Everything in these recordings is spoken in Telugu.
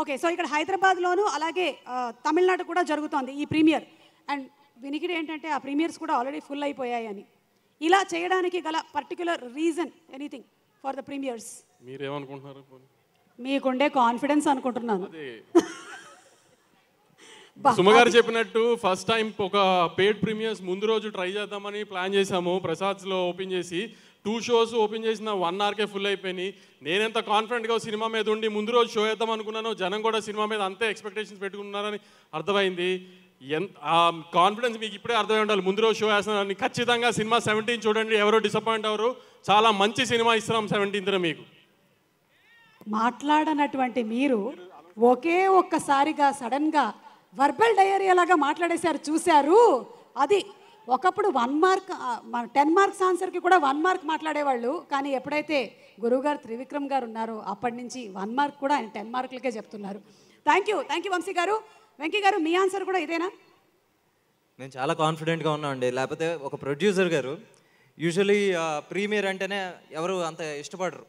ఓకే సో ఇక్కడ హైదరాబాద్లోను అలాగే తమిళనాడు కూడా జరుగుతోంది ఈ ప్రీమియర్ అండ్ వినికిడి ఏంటంటే ఆ ప్రీమియర్స్ కూడా ఆల్రెడీ ఫుల్ అయిపోయాయని ఇలా చేయడానికి గల particular reason anything for the premieres మీకుండే కాన్ఫిడెన్స్ అనుకుంటున్నాను సుమగారు చెప్పినట్టు ఫస్ట్ టైం ఒక పేడ్ ప్రీమియర్స్ ముందు రోజు ట్రై చేద్దామని ప్లాన్ చేశాము లో ఓపెన్ చేసి టూ షోస్ ఓపెన్ చేసిన వన్ అవర్కే ఫుల్ అయిపోయినాయి నేనెంత కాన్ఫిడెంట్గా సినిమా మీద ఉండి ముందు రోజు షో వేద్దాం అనుకున్నాను జనం కూడా సినిమా మీద అంతే ఎక్స్పెక్టేషన్స్ పెట్టుకున్నారని అర్థమైంది ఎంత కాన్ఫిడెన్స్ మీకు ఇప్పుడే అర్థమై ఉండాలి ముందు రోజు షో వేస్తున్నాను ఖచ్చితంగా సినిమా సెవెంటీన్ చూడండి ఎవరో డిసప్పాయింట్ అవరు చాలా మంచి సినిమా ఇస్తున్నాం సెవెంటీన్త్న మీకు మాట్లాడనటువంటి మీరు ఒకే ఒక్కసారిగా సడన్గా వర్బల్ డయరీ లాగా మాట్లాడేశారు చూశారు అది ఒకప్పుడు వన్ మార్క్ మన టెన్ మార్క్స్ ఆన్సర్కి కూడా వన్ మార్క్ మాట్లాడేవాళ్ళు కానీ ఎప్పుడైతే గురువుగారు త్రివిక్రమ్ గారు ఉన్నారో అప్పటి నుంచి వన్ మార్క్ కూడా ఆయన టెన్ మార్కులకే చెప్తున్నారు thank you thank you Vamsi గారు వెంకీ గారు మీ ఆన్సర్ కూడా ఇదేనా నేను చాలా కాన్ఫిడెంట్గా ఉన్నా అండి లేకపోతే ఒక ప్రొడ్యూసర్ గారు యూజువలీ ప్రీమియర్ అంటేనే ఎవరు అంత ఇష్టపడరు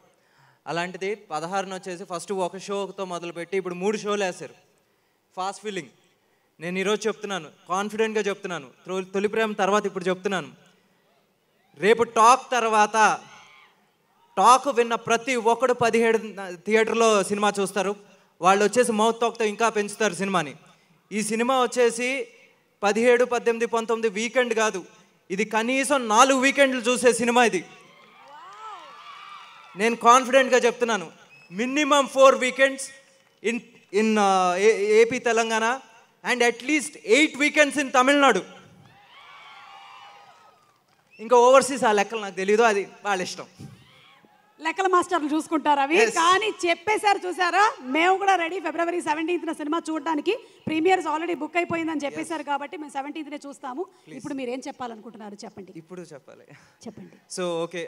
అలాంటిది పదహారున వచ్చేసి ఫస్ట్ ఒక షోతో మొదలుపెట్టి ఇప్పుడు మూడు షోలు వేశారు ఫాస్ట్ ఫీలింగ్ నేను ఈరోజు చెప్తున్నాను కాన్ఫిడెంట్గా చెప్తున్నాను తొలి ప్రేమ తర్వాత ఇప్పుడు చెప్తున్నాను రేపు టాక్ తర్వాత టాక్ విన్న ప్రతి ఒక్కడు పదిహేడు థియేటర్లో సినిమా చూస్తారు వాళ్ళు వచ్చేసి మౌత్ తోక్తో ఇంకా పెంచుతారు సినిమాని ఈ సినిమా వచ్చేసి పదిహేడు పద్దెనిమిది పంతొమ్మిది వీకెండ్ కాదు ఇది కనీసం నాలుగు వీకెండ్లు చూసే సినిమా ఇది నేను కాన్ఫిడెంట్గా చెప్తున్నాను minimum four weekends in in AP Telangana and at least eight weekends in Tamil Nadu ఇంకా ఓవర్సీస్ ఆ లెక్కలు నాకు తెలియదు అది వాళ్ళ ఇష్టం లెక్కల మాస్టర్లు చూసుకుంటారు అవి కానీ చెప్పేశారు చూసారా మేము కూడా రెడీ ఫిబ్రవరి సెవెంటీన్త్న సినిమా చూడడానికి ప్రీమియర్స్ ఆల్రెడీ బుక్ అయిపోయిందని చెప్పేశారు కాబట్టి మేము సెవెంటీన్త్ చూస్తాము ఇప్పుడు మీరు ఏం చెప్పాలనుకుంటున్నారు చెప్పండి ఇప్పుడు చెప్పాలి చెప్పండి సో ఓకే